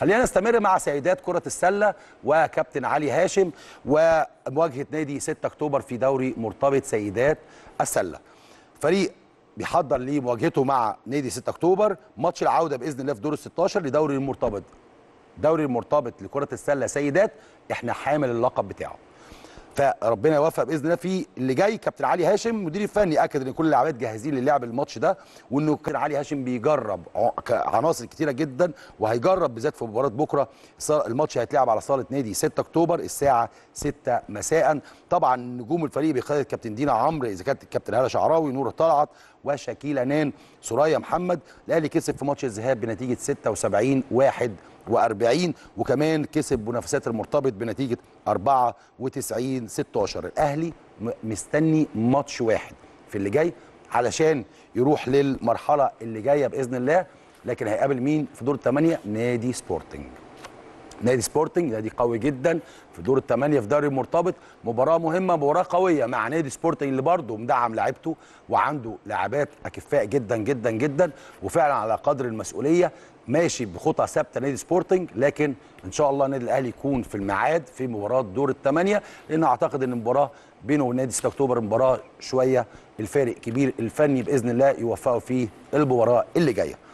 خلينا نستمر مع سيدات كرة السلة وكابتن علي هاشم ومواجهة نادي 6 أكتوبر في دوري مرتبط سيدات السلة فريق بيحضر لمواجهته مع نادي 6 أكتوبر ماتش العودة بإذن الله في دور 16 لدوري المرتبط دوري المرتبط لكرة السلة سيدات احنا حامل اللقب بتاعه فربنا يوفق باذن الله في اللي جاي كابتن علي هاشم مدير الفني اكد ان كل اللاعبات جاهزين للعب الماتش ده وانه كابتن علي هاشم بيجرب عناصر كتيره جدا وهيجرب بالذات في مباراه بكره الماتش هيتلعب على صاله نادي 6 اكتوبر الساعه 6 مساء طبعا نجوم الفريق بقياده كابتن دينا عمرو اذا كانت الكابتن هاله شعراوي نور طلعت وشكيله نان سرايا محمد الاهلي كسب في ماتش الذهاب بنتيجه 76 1 وأربعين وكمان كسب منافسات المرتبط بنتيجة 94 16 الأهلي مستني ماتش واحد في اللي جاي علشان يروح للمرحلة اللي جاية بإذن الله لكن هيقابل مين في دور الثمانية نادي سبورتنج نادي سبورتنج نادي قوي جدا في دور الثمانيه في دوري مرتبط مباراه مهمه مباراه قويه مع نادي سبورتنج اللي برضه مدعم لعيبته وعنده لاعبات اكفاء جدا جدا جدا وفعلا على قدر المسؤوليه ماشي بخطى ثابته نادي سبورتنج لكن ان شاء الله النادي الاهلي يكون في الميعاد في مباراه دور الثمانيه لان اعتقد ان المباراه بينه ونادي 6 اكتوبر مباراه شويه الفارق كبير الفني باذن الله يوفقه في المباراه اللي جايه